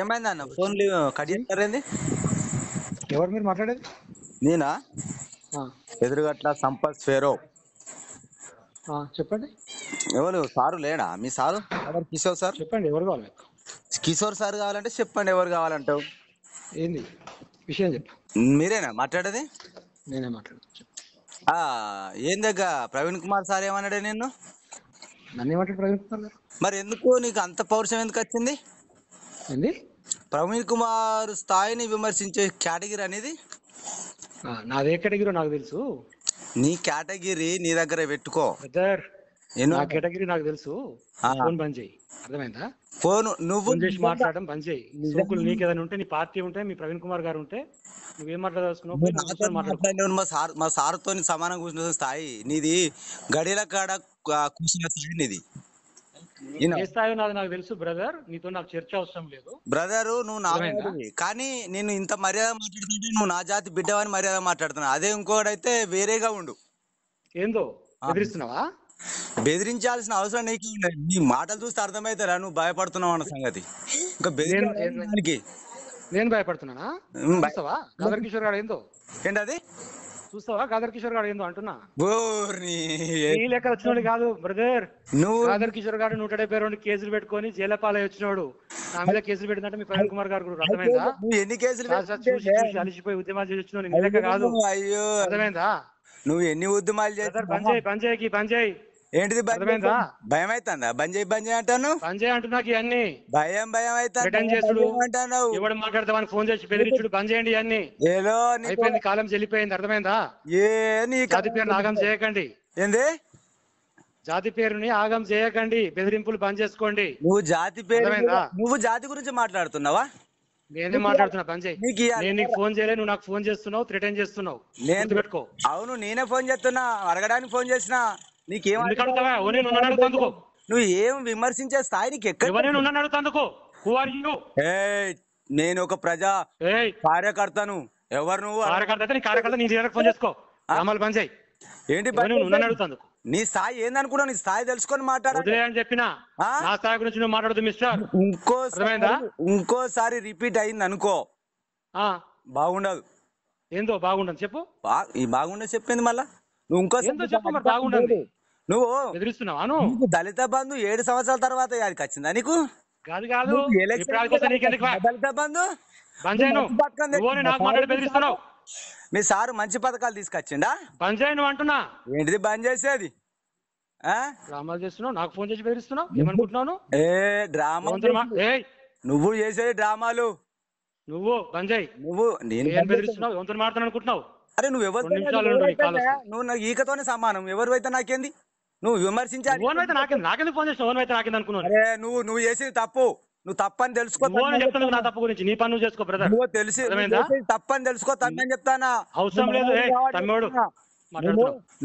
ఏమైంది అన్న phone cut చేస్తారేంది ఎవరు మీరు మాట్లాడేది నేనా ఎదురుగట్ల సంపత్ ఫేరో చెప్పండి ఎవరు సారు లేడా మీ సారు ఎవరు కిషోర్ సార్ చెప్పండి ఎవరు కావాలి కిషోర్ సార్ కావాలంటే చెప్పండి ఎవరు కావాలంటావు ఏంది విషయం చెప్ప మీరేనా మాట్లాడేది నేనే మాట్లాడు ఏం దగ్గర ప్రవీణ్ కుమార్ సార్ ఏమన్నాడు నేను నన్ను ఏమంటాడు ప్రవీణ్ కుమార్ గారు మరి ఎందుకు నీకు అంత పౌరుషం ఎందుకు వచ్చింది ఏంది ప్రవీణ్ కుమార్ స్థాయిని విమర్శించే కేటగిరీ అనేది నాదే కేటగిరీ నాకు తెలుసు నీ కేటగిరీ నీ దగ్గర పెట్టుకో బ్రదర్ నా కేటగిరీ నాకు తెలుసు ఫోన్ బంద్ చేయి అర్థమైందా ఫోన్ నువ్వు చేసి మాట్లాడడం బంద్ చేయి సోకులు నీకు ఏదైనా ఉంటే నీ పార్టీ ఉంటే మీ ప్రవీణ్ కుమార్ గారు ఉంటే నువ్వేం మాట్లాడదలుచుకున్నావు మా సార్ మా సార్తో సమానం కూర్చున్న స్థాయి నీది గడిల కాడ కూర్చున్న స్థాయి నీది నాకు తెలుసు బ్రదర్ నీతో నాకు చర్చ అవసరం లేదు బ్రదర్ నువ్వు నా కానీ నేను ఇంత మర్యాద మాట్లాడుతుంటే నువ్వు నా జాతి బిడ్డవని మర్యాద మాట్లాడుతున్నా అదే ఇంకోడైతే వేరేగా ఉండు ఏందో బెదిరిస్తున్నావా బెదిరించాల్సిన అవసరం నీకు ఉండదు. నీ మాటలు చూస్తే అర్థమైతారా నువ్వు భయపడుతున్నావు అన్న సంగతి ఇంకా బెదిరి నేను భయపడుతున్నానా కిషోర్ గారు ఏందో ఏంటది చూస్తావా కాదర్ కిషోర్ గారు ఏందో అంటున్నా లెక్క వచ్చినోడు కాదు బ్రదర్ నువ్వు గాదర్ కిషోర్ గారు నూట డెబ్బై రెండు కేసులు పెట్టుకొని జైలపాల వచ్చినోడు నా మీద కేసులు పెట్టిందంటే మీ ప్రవీణ్ కుమార్ గారు కూడా అర్థమైందా ఎన్ని కేసులు అలిసిపోయి ఉద్యమాలు చేసి వచ్చినోడు లెక్క కాదు అయ్యో అర్థమైందా నువ్వు ఎన్ని ఉద్యమాలు చేస్తారు పంచాయి పంచాయికి పంచాయి ఏంటిది భయం అవుతుందా బంద్ చేయి బంద్ చేయి అంటాను బంద్ చేయి అంటున్నా ఇవన్నీ భయం భయం రిటర్న్ అవుతాను ఎవడు మాట్లాడతామని ఫోన్ చేసి బెదిరించుడు బంద్ చేయండి ఇవన్నీ ఏదో అయిపోయింది కాలం చెల్లిపోయింది అర్థమైందా ఏ నీ జాతి పేరు ఆగం చేయకండి ఏంది జాతి పేరుని ఆగం చేయకండి బెదిరింపులు బంద్ చేసుకోండి నువ్వు జాతి పేరు నువ్వు జాతి గురించి మాట్లాడుతున్నావా నేనే మాట్లాడుతున్నా పంజయ్ నేను నీకు ఫోన్ చేయలే నువ్వు నాకు ఫోన్ చేస్తున్నావు థ్రెటన్ చేస్తున్నావు నేను పెట్టుకో అవును నేనే ఫోన్ చేస్తున్నా అడగడానికి ఫోన్ చేసినా నీకేం నువ్వు ఏం విమర్శించే స్థాయి నేను ఒక ప్రజా కార్యకర్తను ఎవరు నువ్వు నీ ఏంటి నీ స్థాయి ఏందనుకున్నావు నీ స్థాయి తెలుసుకొని మాట్లాడాలని చెప్పినా స్థాయి గురించి మాట్లాడదు ఇంకోసారి ఇంకోసారి రిపీట్ అయింది అనుకో బాగుండదు ఏందో బాగుండదు చెప్పు ఈ బాగుండదు చెప్పింది మళ్ళా నువ్వు ఇంకోసారి నువ్వు దళిత బంధు ఏడు సంవత్సరాల తర్వాత వచ్చిందా నీకు కాదు కాదు దళిత బంధు మీ సారు మంచి పథకాలు తీసుకొచ్చిండా బంద్ చేయను అంటున్నా ఏంటిది బంద్ చేసేది డ్రామాలు చేస్తున్నావు నాకు ఫోన్ చేసి బెదిరిస్తున్నావు ఏమనుకుంటున్నాను ఏ డ్రామా నువ్వు చేసేది డ్రామాలు నువ్వు బంద్ నువ్వు నేను బెదిరిస్తున్నావు ఎవరితో మాట్లాడుతున్నావు అరే నువ్వు ఎవరు నువ్వు నాకు ఈకతోనే సమానం ఎవరు అయితే నాకేంది నువ్వు విమర్శించాలి అయితే నాకే నాకెందుకు ఫోన్ చేసిన అయితే నాకేంది అరే నువ్వు నువ్వు చేసేది తప్పు నువ్వు తప్పని తెలుసుకో నువ్వు అని నా తప్పు గురించి నీ పని చేసుకో బ్రదర్ నువ్వు తెలిసి తప్పని తెలుసుకో తప్పని చెప్తానా అవసరం లేదు ఏ,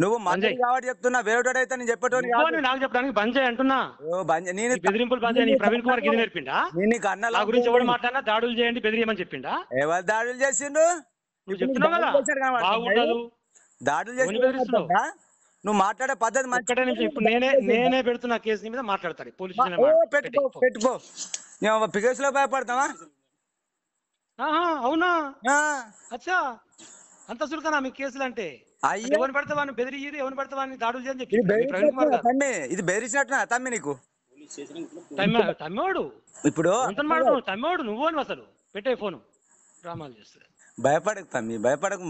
నువ్వు మంచి సంజయ్. కాబట్టి చెప్తున్నా వేరేటోడైతే నేను చెప్పేటోని నాకు చెప్పడానికి బంద్ అంటున్నా ఓ, నేను బెదిరింపులు బంద్ నీ ప్రవీణ్ కుమార్ గిది నేర్పిండా నేను నీకు నా గురించి ఎవడు మాట్లాడినా దాడులు చేయండి బెదిరియమని చెప్పిండా ఎవరు దాడులు చేసిండు నువ్వు చెప్తున్నావు దాడులు నువ్వు మాట్లాడే పద్ధతి మంచి ఇప్పుడు నేనే నేనే పెడుతున్నా కేసు మీద మాట్లాడతాడు పోలీసు పెట్టుకో పెట్టుకో లో భయపడతావా అవునా అచ్చా అంత చురుకనా మీ కేసులు అంటే ఎవరు పడితే వాడిని బెదిరియ్యి ఎవరు పడితే వాడిని దాడులు చేయని చెప్పి ఇది బెదిరించినట్టునా తమ్మి నీకు తమ్మోడు ఇప్పుడు తమ్మోడు నువ్వు అసలు పెట్టే ఫోను డ్రామాలు చేస్తాడు భయపడకు తమ్మి భయపడకు